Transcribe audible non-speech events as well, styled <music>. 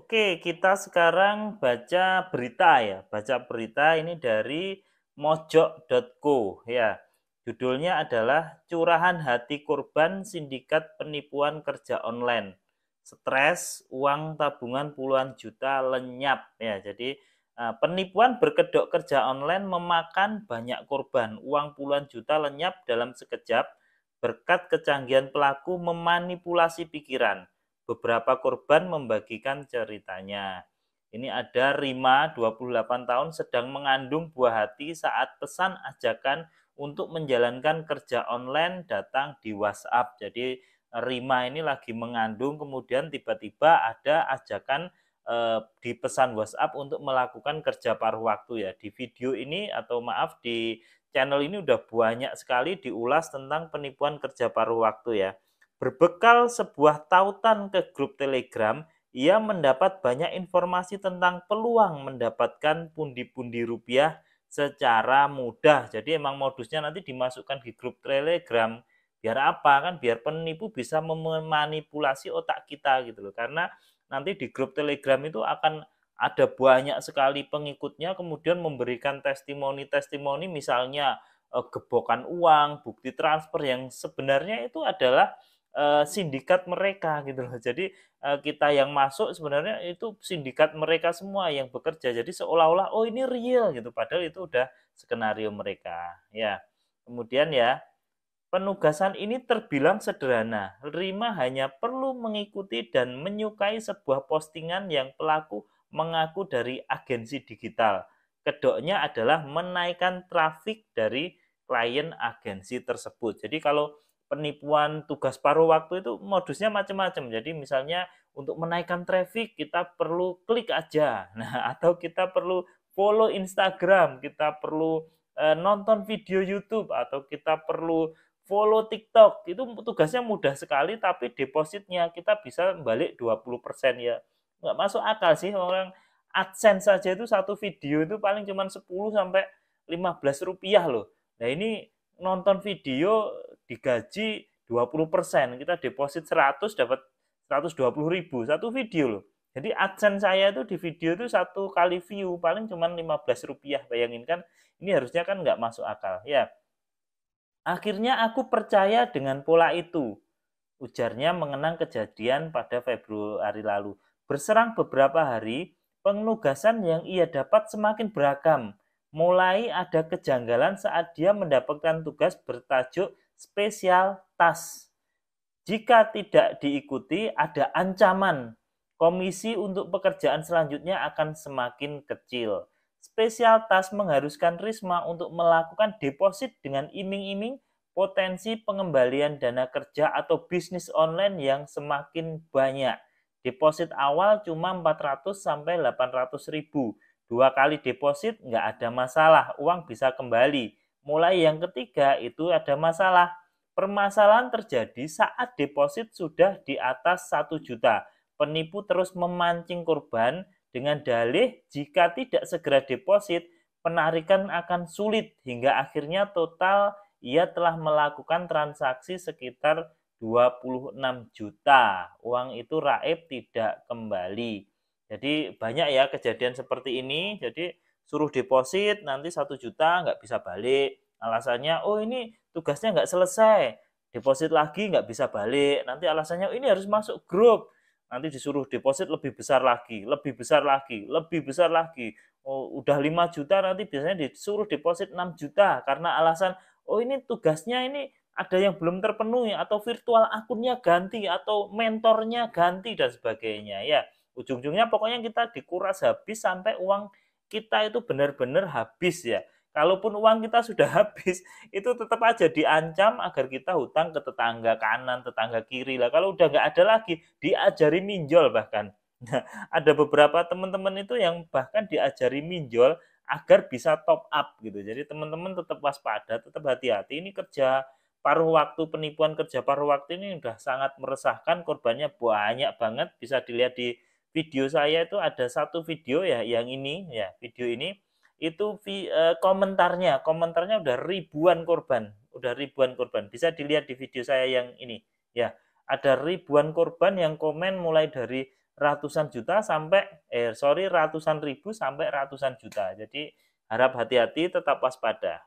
Oke, kita sekarang baca berita ya. Baca berita ini dari mojok.co ya. Judulnya adalah Curahan Hati Korban Sindikat Penipuan Kerja Online. Stres, uang tabungan puluhan juta lenyap ya. Jadi eh, penipuan berkedok kerja online memakan banyak korban. Uang puluhan juta lenyap dalam sekejap berkat kecanggihan pelaku memanipulasi pikiran beberapa korban membagikan ceritanya. Ini ada Rima, 28 tahun, sedang mengandung buah hati saat pesan ajakan untuk menjalankan kerja online datang di WhatsApp. Jadi Rima ini lagi mengandung, kemudian tiba-tiba ada ajakan e, di pesan WhatsApp untuk melakukan kerja paruh waktu ya. Di video ini atau maaf di channel ini udah banyak sekali diulas tentang penipuan kerja paruh waktu ya Berbekal sebuah tautan ke grup Telegram, ia mendapat banyak informasi tentang peluang mendapatkan pundi-pundi rupiah secara mudah. Jadi emang modusnya nanti dimasukkan di grup Telegram. Biar apa kan? Biar penipu bisa memanipulasi otak kita gitu loh. Karena nanti di grup Telegram itu akan ada banyak sekali pengikutnya kemudian memberikan testimoni-testimoni misalnya eh, gebokan uang, bukti transfer yang sebenarnya itu adalah Eh, sindikat mereka gitu loh. Jadi eh, kita yang masuk sebenarnya itu sindikat mereka semua yang bekerja. Jadi seolah-olah oh ini real gitu padahal itu udah skenario mereka. Ya. Kemudian ya penugasan ini terbilang sederhana. Rima hanya perlu mengikuti dan menyukai sebuah postingan yang pelaku mengaku dari agensi digital. Kedoknya adalah menaikkan trafik dari klien agensi tersebut. Jadi kalau penipuan tugas paruh waktu itu modusnya macam-macam. Jadi misalnya untuk menaikkan traffic kita perlu klik aja. <laughs> Nah, atau kita perlu follow Instagram, kita perlu e, nonton video YouTube atau kita perlu follow TikTok. Itu tugasnya mudah sekali tapi depositnya kita bisa balik 20% ya. Nggak masuk akal sih orang AdSense saja itu satu video itu paling cuma 10 sampai 15 rupiah loh. Nah ini nonton video digaji 20%, kita deposit 100 dapat 120 ribu, satu video loh. Jadi adsense saya itu di video itu satu kali view paling cuma 15 rupiah bayangin kan ini harusnya kan nggak masuk akal ya. Akhirnya aku percaya dengan pola itu. Ujarnya mengenang kejadian pada Februari lalu. Berserang beberapa hari, penugasan yang ia dapat semakin beragam. Mulai ada kejanggalan saat dia mendapatkan tugas bertajuk spesial tas. Jika tidak diikuti, ada ancaman komisi untuk pekerjaan selanjutnya akan semakin kecil. Spesial tas mengharuskan Risma untuk melakukan deposit dengan iming-iming potensi pengembalian dana kerja atau bisnis online yang semakin banyak. Deposit awal cuma 400 sampai 800 ribu. Dua kali deposit nggak ada masalah, uang bisa kembali. Mulai yang ketiga itu ada masalah. Permasalahan terjadi saat deposit sudah di atas 1 juta. Penipu terus memancing korban dengan dalih jika tidak segera deposit, penarikan akan sulit hingga akhirnya total ia telah melakukan transaksi sekitar 26 juta. Uang itu raib tidak kembali. Jadi banyak ya kejadian seperti ini. Jadi suruh deposit nanti satu juta nggak bisa balik alasannya oh ini tugasnya nggak selesai deposit lagi nggak bisa balik nanti alasannya oh, ini harus masuk grup nanti disuruh deposit lebih besar lagi lebih besar lagi lebih besar lagi oh, udah 5 juta nanti biasanya disuruh deposit 6 juta karena alasan oh ini tugasnya ini ada yang belum terpenuhi atau virtual akunnya ganti atau mentornya ganti dan sebagainya ya ujung-ujungnya pokoknya kita dikuras habis sampai uang kita itu benar-benar habis ya. Kalaupun uang kita sudah <laughs> habis, itu tetap aja diancam agar kita hutang ke tetangga kanan, tetangga kiri lah. Kalau udah nggak ada lagi, diajari minjol bahkan. <laughs> Nah, ada beberapa teman-teman itu yang bahkan diajari minjol agar bisa top up gitu. Jadi teman-teman tetap waspada, tetap hati-hati. Ini kerja paruh waktu penipuan kerja paruh waktu ini sudah sangat meresahkan korbannya banyak banget bisa dilihat di video saya itu ada satu video ya yang ini ya video ini itu vi, e, komentarnya komentarnya udah ribuan korban udah ribuan korban bisa dilihat di video saya yang ini ya ada ribuan korban yang komen mulai dari ratusan juta sampai eh sorry ratusan ribu sampai ratusan juta jadi harap hati-hati tetap waspada